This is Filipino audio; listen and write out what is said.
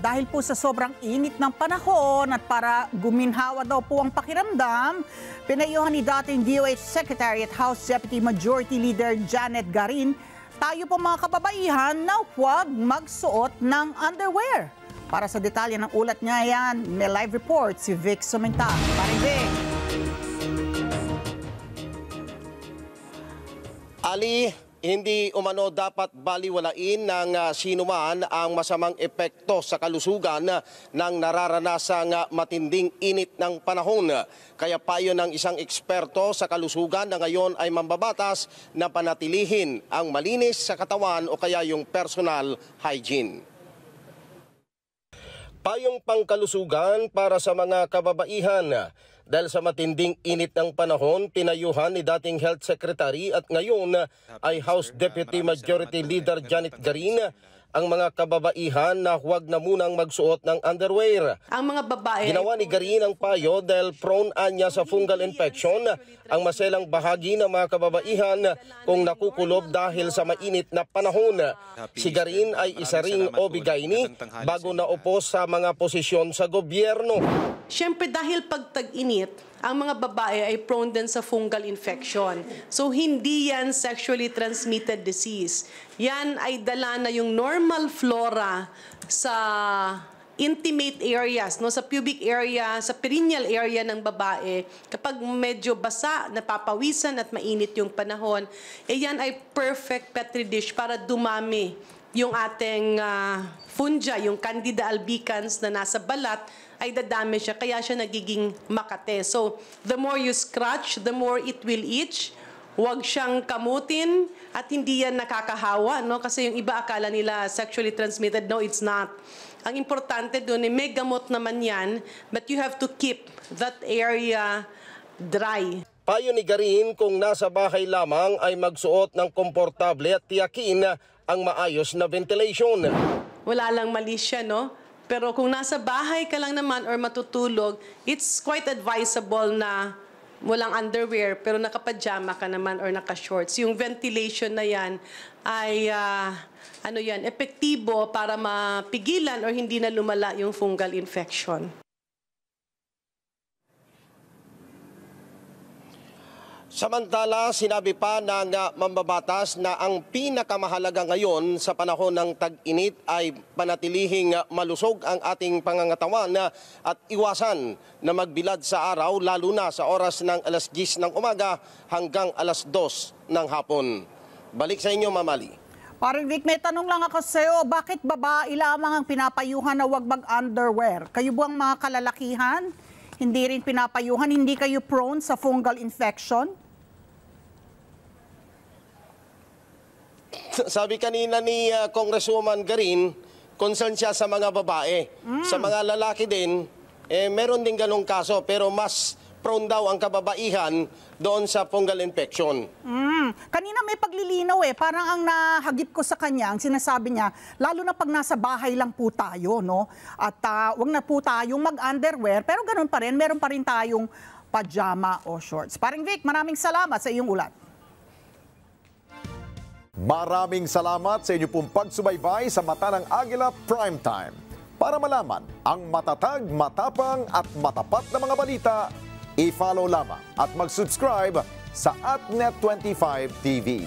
dahil po sa sobrang init ng panahon at para guminhawa daw po ang pakiramdam, pinayuhan ni dating DOH Secretary at House Deputy Majority Leader Janet Garin, tayo po mga kababaihan na huwag magsuot ng underwear. Para sa detalye ng ulat niya yan, may live report si Vic Sumenta. Parang Vic! Ali, hindi umano dapat baliwalain ng ah, sinuman ang masamang epekto sa kalusugan ah, ng nararanasang ah, matinding init ng panahon. Kaya payo ng isang eksperto sa kalusugan na ngayon ay mambabatas na panatilihin ang malinis sa katawan o kaya yung personal hygiene payong pangkalusugan para sa mga kababaihan. Dahil sa matinding init ng panahon, pinayuhan ni dating Health Secretary at ngayon ay House Deputy Majority Leader Janet Garin ang mga kababaihan na huwag na munang magsuot ng underwear. Ang mga babae... Ginawa ni Garin ang payo dahil prone anya sa fungal infection ang maselang bahagi ng mga kababaihan kung nakukulob dahil sa mainit na panahon. Si Garin ay isa ring obigaini bago na upo sa mga posisyon sa gobyerno. Siyempre dahil pag init ang mga babae ay prone din sa fungal infection. So hindi yan sexually transmitted disease. Yan ay dala na yung normal flora sa intimate areas, no, sa pubic area, sa perineal area ng babae, kapag medyo basa, napapawisan at mainit yung panahon, eh yan ay perfect petri dish para dumami yung ating uh, ah, fungia, yung Candida albicans na nasa balat, ay dadami siya, kaya siya nagiging makate. So, the more you scratch, the more it will itch. Huwag siyang kamutin at hindi yan nakakahawa, no? Kasi yung iba akala nila sexually transmitted. No, it's not. Ang importante doon, eh, may gamot naman yan, but you have to keep that area dry. Payo ni Garin kung nasa bahay lamang ay magsuot ng komportable at tiyakin ang maayos na ventilation. Wala lang mali siya, no? Pero kung nasa bahay ka lang naman or matutulog, it's quite advisable na walang underwear pero nakapajama ka naman or naka-shorts. Yung ventilation na yan ay uh, ano yan, epektibo para mapigilan or hindi na lumala yung fungal infection. Samantala, sinabi pa ng ah, mambabatas na ang pinakamahalaga ngayon sa panahon ng tag-init ay panatilihing ah, malusog ang ating pangangatawan ah, at iwasan na magbilad sa araw lalo na sa oras ng alas 10 ng umaga hanggang alas 2 ng hapon. Balik sa inyo, Mamali. Paring Vic, may tanong lang ako sa iyo. Bakit babae lamang ang pinapayuhan na huwag mag-underwear? Kayo buwang mga kalalakihan? hindi rin pinapayuhan, hindi kayo prone sa fungal infection? sabi kanina ni uh, Congresswoman Garin, concern siya sa mga babae. Mm. Sa mga lalaki din, eh, meron din ganong kaso pero mas prone daw ang kababaihan doon sa fungal infection. Mm. Kanina may paglilinaw eh. Parang ang nahagip ko sa kanya, ang sinasabi niya, lalo na pag nasa bahay lang po tayo, no? At uh, wag na po tayong mag-underwear. Pero ganun pa rin, meron pa rin tayong pajama o shorts. Paring Vic, maraming salamat sa iyong ulat. Maraming salamat sa inyo pong pagsubaybay sa Mata ng Agila Primetime. Para malaman ang matatag, matapang at matapat na mga balita, i-follow lamang at mag-subscribe sa AtNet25 TV.